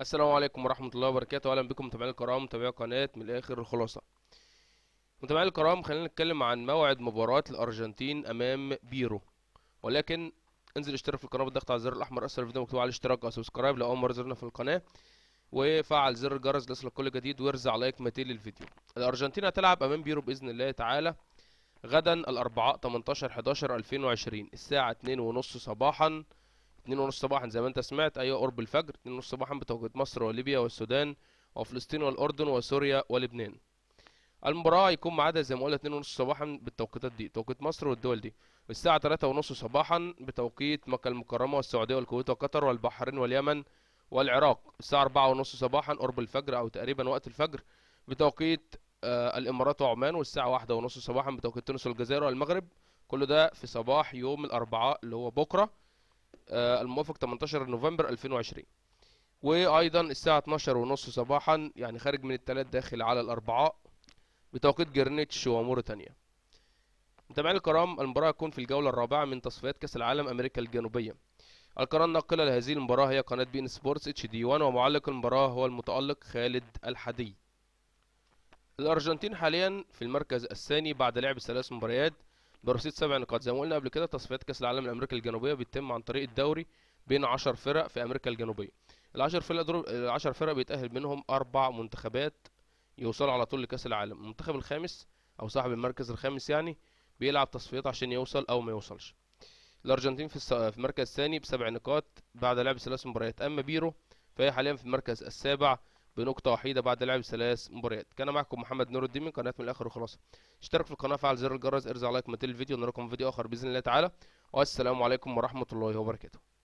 السلام عليكم ورحمة الله وبركاته أهلا بكم متابعينا الكرام متابعي قناة من الآخر الخلاصة متابعينا الكرام خلينا نتكلم عن موعد مباراة الأرجنتين أمام بيرو ولكن انزل اشترك في القناة بالضغط على الزر الأحمر أسفل الفيديو مكتوب عليه اشتراك أو سبسكرايب أول مرة زرنا في القناة وفعل زر الجرس ليصلك كل جديد وارزع لايك متين للفيديو الأرجنتين هتلعب أمام بيرو بإذن الله تعالى غدا الأربعاء 18 11 2020 الساعة 2:30 ونص صباحا 2 ونص صباحا زي ما انت سمعت ايوه قرب الفجر 2 ونص صباحا بتوقيت مصر وليبيا والسودان وفلسطين والاردن وسوريا ولبنان المباراة هيكون معادها زي ما قلنا 2 ونص صباحا بالتوقيتات دي توقيت مصر والدول دي والساعة 3 ونص صباحا بتوقيت مكة المكرمة والسعودية والكويت وقطر والبحرين واليمن والعراق الساعة 4 ونص صباحا قرب الفجر أو تقريبا وقت الفجر بتوقيت آه الإمارات وعمان والساعة 1 ونص صباحا بتوقيت تونس والجزائر والمغرب كل ده في صباح يوم الأربعاء اللي هو بكرة آه، الموافق 18 نوفمبر 2020 وايضا الساعه 12 ونص صباحا يعني خارج من الثلاث داخل على الاربعاء بتوقيت جرينتش وموريتانيا متابعين الكرام المباراه هتكون في الجوله الرابعه من تصفيات كاس العالم امريكا الجنوبيه القناه الناقله لهذه المباراه هي قناه بي ان سبورتس اتش دي 1 ومعلق المباراه هو المتالق خالد الحدي الارجنتين حاليا في المركز الثاني بعد لعب ثلاث مباريات برصيد سبع نقاط زي ما قلنا قبل كده تصفيات كاس العالم لامريكا الجنوبيه بيتم عن طريق الدوري بين 10 فرق في امريكا الجنوبيه ال10 فرق دول ال10 فرق بيتاهل منهم اربع منتخبات يوصلوا على طول لكاس العالم المنتخب الخامس او صاحب المركز الخامس يعني بيلعب تصفيات عشان يوصل او ما يوصلش الارجنتين في الس... في المركز الثاني بسبع نقاط بعد لعب ثلاث مباريات اما بيرو فهي حاليا في المركز السابع بنقطة وحيدة بعد لعب ثلاث مباريات كان معكم محمد نور الدين من قناة من الآخر وخلاص اشترك في القناة فعل زر الجرس ارزع لايك ما الفيديو نراكم في فيديو آخر بإذن الله تعالى والسلام عليكم ورحمة الله وبركاته